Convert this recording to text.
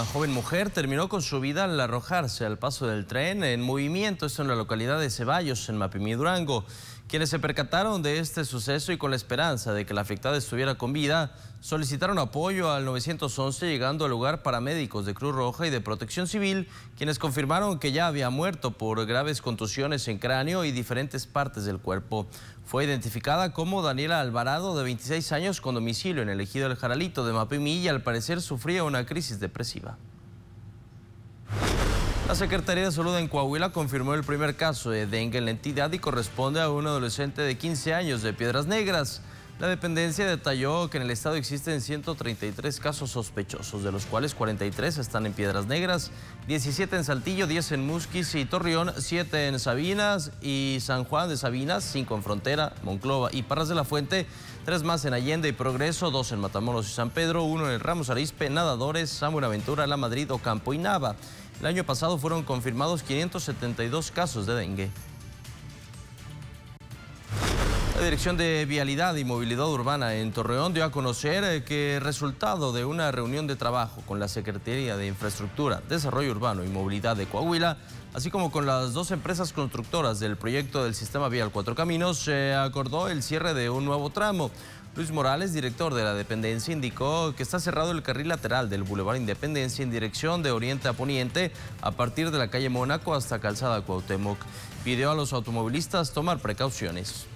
La joven mujer terminó con su vida al arrojarse al paso del tren en movimiento, esto en la localidad de Ceballos, en Mapimí, Durango. Quienes se percataron de este suceso y con la esperanza de que la afectada estuviera con vida, solicitaron apoyo al 911 llegando al lugar para médicos de Cruz Roja y de Protección Civil, quienes confirmaron que ya había muerto por graves contusiones en cráneo y diferentes partes del cuerpo. Fue identificada como Daniela Alvarado, de 26 años, con domicilio en el ejido El Jaralito de Mapimí y al parecer sufría una crisis depresiva. La Secretaría de Salud en Coahuila confirmó el primer caso de dengue en la entidad y corresponde a un adolescente de 15 años de Piedras Negras. La dependencia detalló que en el estado existen 133 casos sospechosos, de los cuales 43 están en Piedras Negras, 17 en Saltillo, 10 en Musquis y Torreón, 7 en Sabinas y San Juan de Sabinas, 5 en Frontera, Monclova y Parras de la Fuente, 3 más en Allende y Progreso, 2 en Matamoros y San Pedro, 1 en Ramos Arispe, Nadadores, San Buenaventura, La Madrid, Ocampo y Nava. El año pasado fueron confirmados 572 casos de dengue. La Dirección de Vialidad y Movilidad Urbana en Torreón dio a conocer eh, que resultado de una reunión de trabajo con la Secretaría de Infraestructura, Desarrollo Urbano y Movilidad de Coahuila, así como con las dos empresas constructoras del proyecto del sistema vial Cuatro Caminos, se acordó el cierre de un nuevo tramo. Luis Morales, director de la dependencia, indicó que está cerrado el carril lateral del Boulevard Independencia en dirección de oriente a poniente a partir de la calle Mónaco hasta Calzada Cuauhtémoc. Pidió a los automovilistas tomar precauciones.